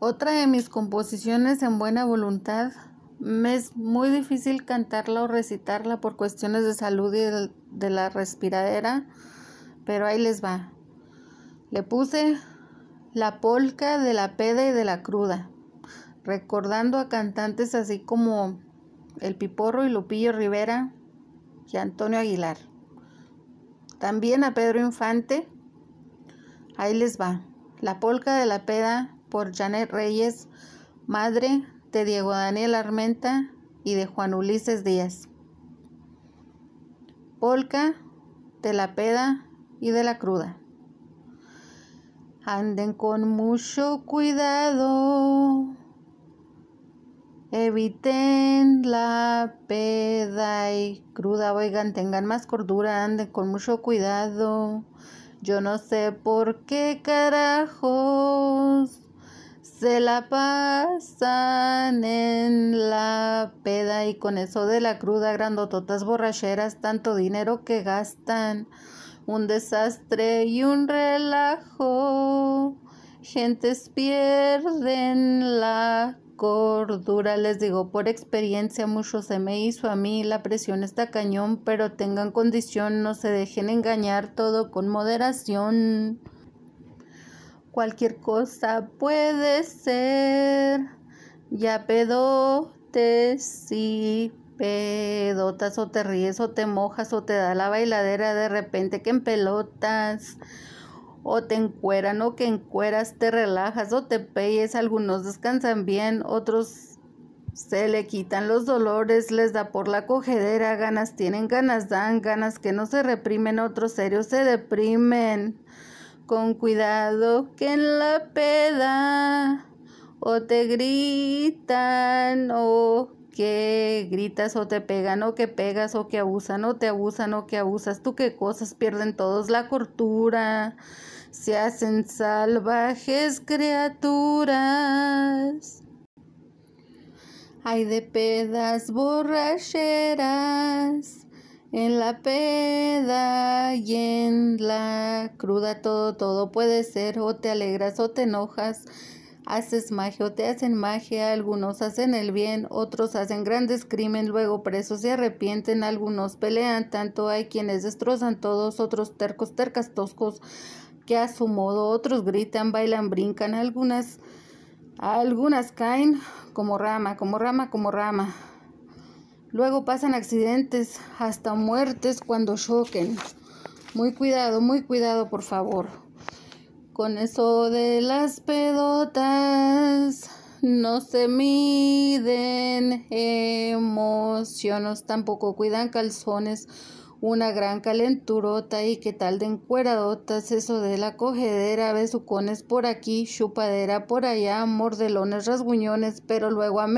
Otra de mis composiciones en buena voluntad me es muy difícil cantarla o recitarla por cuestiones de salud y de la respiradera, pero ahí les va. Le puse la polca de la peda y de la cruda, recordando a cantantes así como El Piporro y Lupillo Rivera y Antonio Aguilar. También a Pedro Infante. Ahí les va. La polca de la peda por Janet Reyes, madre de Diego Daniel Armenta y de Juan Ulises Díaz. Polka, de la peda y de la cruda. Anden con mucho cuidado. Eviten la peda y cruda. Oigan, tengan más cordura, anden con mucho cuidado. Yo no sé por qué carajos se la pasan en la peda y con eso de la cruda grandototas borracheras, tanto dinero que gastan, un desastre y un relajo. Gentes pierden la cordura, les digo por experiencia, mucho se me hizo a mí, la presión está cañón, pero tengan condición, no se dejen engañar, todo con moderación cualquier cosa puede ser. Ya pedote, si pedotas, o te ríes, o te mojas, o te da la bailadera de repente que en pelotas. O te encueran, o que encueras, te relajas, o te peyes. Algunos descansan bien, otros se le quitan los dolores, les da por la cogedera, ganas tienen, ganas dan, ganas que no se reprimen, otros serios se deprimen con cuidado que en la peda o te gritan o que gritas o te pegan o que pegas o que abusan o te abusan o que abusas, tú qué cosas pierden todos, la cortura, se hacen salvajes criaturas. Hay de pedas borracheras en la peda y en la cruda todo, todo puede ser, o te alegras o te enojas, haces magia o te hacen magia, algunos hacen el bien, otros hacen grandes crímenes, luego presos se arrepienten, algunos pelean tanto, hay quienes destrozan todos, otros tercos, tercas, toscos, que a su modo, otros gritan, bailan, brincan, algunas, algunas caen como rama, como rama, como rama. Luego pasan accidentes, hasta muertes cuando choquen. Muy cuidado, muy cuidado, por favor. Con eso de las pedotas no se miden emociones, tampoco cuidan calzones, una gran calenturota y qué tal de encueradotas, eso de la cogedera, besucones por aquí, chupadera por allá, mordelones, rasguñones, pero luego a,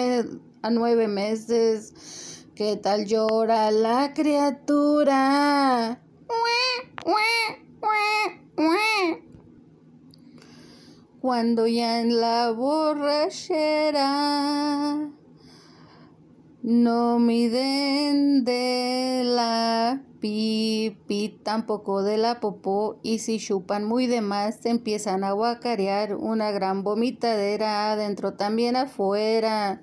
a nueve meses, qué tal llora la criatura. Cuando ya en la borrachera no miden de la pipi tampoco de la popó, y si chupan muy de más, se empiezan a guacarear una gran vomitadera adentro, también afuera.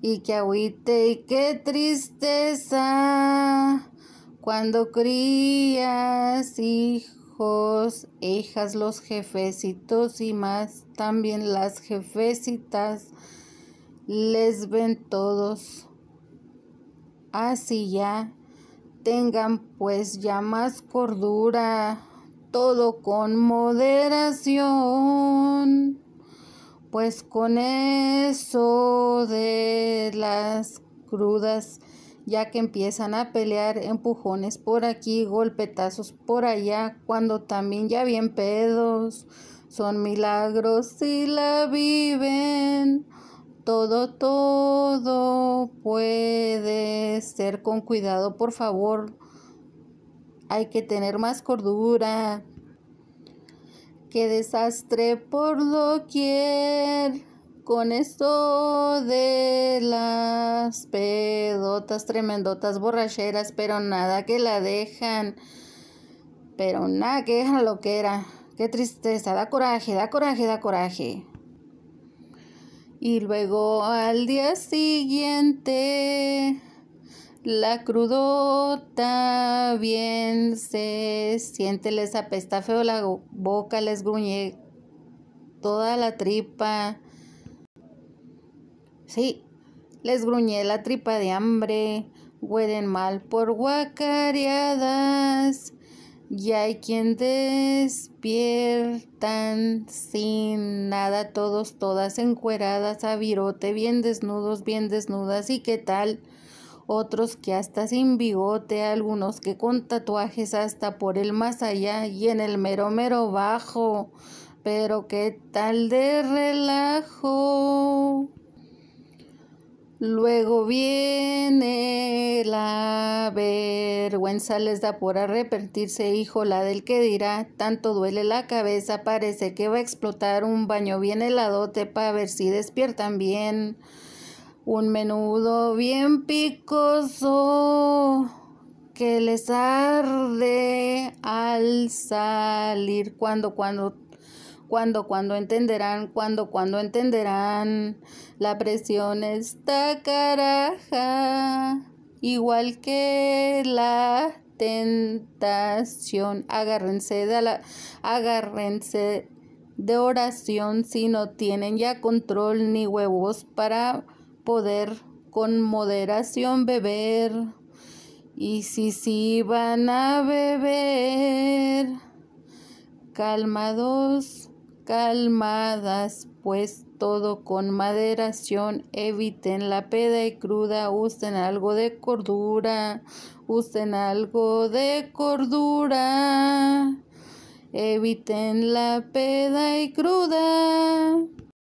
Y que agüite y qué tristeza. Cuando crías hijos, hijas, los jefecitos y más, también las jefecitas les ven todos. Así ya, tengan pues ya más cordura, todo con moderación, pues con eso de las crudas ya que empiezan a pelear empujones por aquí, golpetazos por allá, cuando también ya bien pedos, son milagros si la viven. Todo, todo puede ser con cuidado, por favor. Hay que tener más cordura. Qué desastre por doquier con esto de las pedotas, tremendotas, borracheras, pero nada que la dejan. Pero nada que dejan lo que era. Qué tristeza, da coraje, da coraje, da coraje. Y luego al día siguiente, la crudota bien se siente, les apesta feo la boca, les gruñe toda la tripa Sí, les gruñé la tripa de hambre, huelen mal por guacareadas, y hay quien despiertan sin nada, todos, todas encueradas, a virote, bien desnudos, bien desnudas, y qué tal otros que hasta sin bigote, algunos que con tatuajes hasta por el más allá y en el mero mero bajo. Pero qué tal de relajo. Luego viene la vergüenza les da por arrepentirse, hijo, la del que dirá, tanto duele la cabeza, parece que va a explotar un baño bien heladote para ver si despiertan bien. Un menudo bien picoso que les arde al salir cuando, cuando cuando, cuando entenderán, cuando, cuando entenderán. La presión está caraja, igual que la tentación. Agárrense de la, agárrense de oración si no tienen ya control ni huevos para poder con moderación beber. Y si sí van a beber, calmados calmadas, pues todo con maderación, eviten la peda y cruda, usen algo de cordura, usen algo de cordura, eviten la peda y cruda.